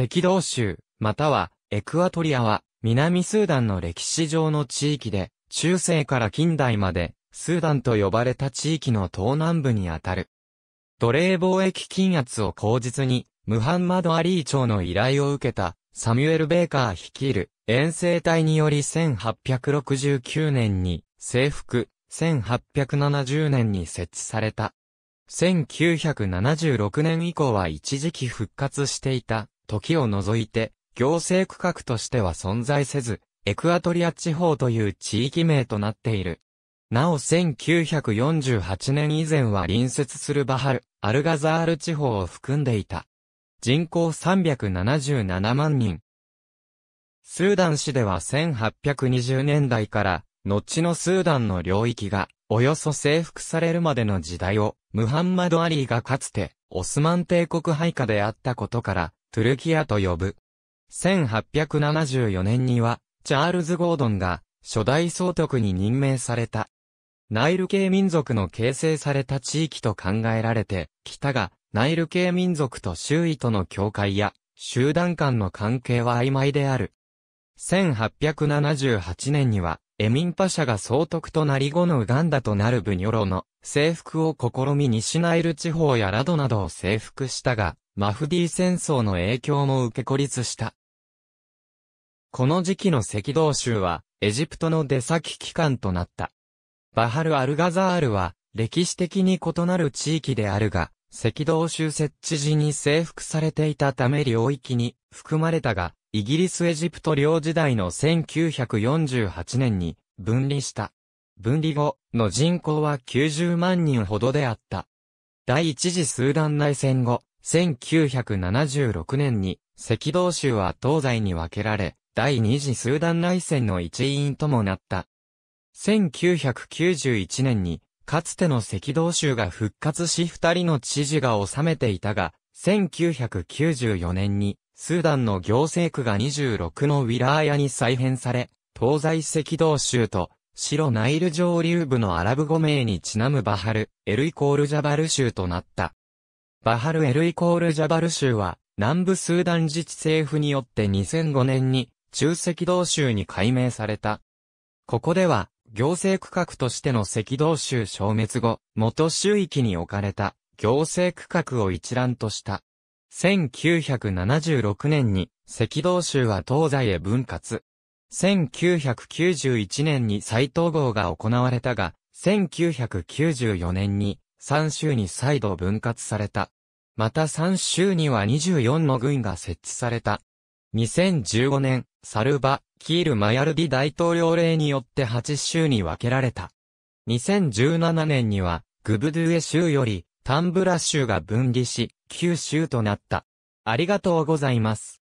赤道州、またはエクアトリアは、南スーダンの歴史上の地域で、中世から近代まで、スーダンと呼ばれた地域の東南部にあたる。奴隷貿易金圧を口実に、ムハンマド・アリー朝の依頼を受けた、サミュエル・ベーカー率いる、遠征隊により1869年に、征服、1870年に設置された。1976年以降は一時期復活していた、時を除いて、行政区画としては存在せず、エクアトリア地方という地域名となっている。なお1948年以前は隣接するバハル、アルガザール地方を含んでいた。人口377万人。スーダン市では1820年代から、後のスーダンの領域が、およそ征服されるまでの時代を、ムハンマド・アリーがかつて、オスマン帝国配下であったことから、トゥルキアと呼ぶ。1874年には、チャールズ・ゴードンが、初代総督に任命された。ナイル系民族の形成された地域と考えられて、北が、ナイル系民族と周囲との境界や、集団間の関係は曖昧である。1878年には、エミンパシャが総督となり後のウガンダとなるブニョロの征服を試み西ナイル地方やラドなどを征服したが、マフディ戦争の影響も受け孤立した。この時期の赤道州は、エジプトの出先機関となった。バハル・アルガザールは、歴史的に異なる地域であるが、赤道州設置時に征服されていたため領域に含まれたが、イギリス・エジプト領時代の1948年に分離した。分離後の人口は90万人ほどであった。第一次スーダン内戦後、1976年に赤道州は東西に分けられ、第二次スーダン内戦の一員ともなった。1991年に、かつての赤道州が復活し二人の知事が治めていたが、1994年にスーダンの行政区が26のウィラーヤに再編され、東西赤道州と白ナイル上流部のアラブ語名にちなむバハル、エルイコールジャバル州となった。バハルエルイコールジャバル州は、南部スーダン自治政府によって2005年に中赤道州に改名された。ここでは、行政区画としての赤道州消滅後、元州域に置かれた行政区画を一覧とした。1976年に赤道州は東西へ分割。1991年に再統合が行われたが、1994年に3州に再度分割された。また3州には24の軍が設置された。2015年、サルバ、キール・マヤルディ大統領令によって8州に分けられた。2017年には、グブドゥエ州より、タンブラ州が分離し、九州となった。ありがとうございます。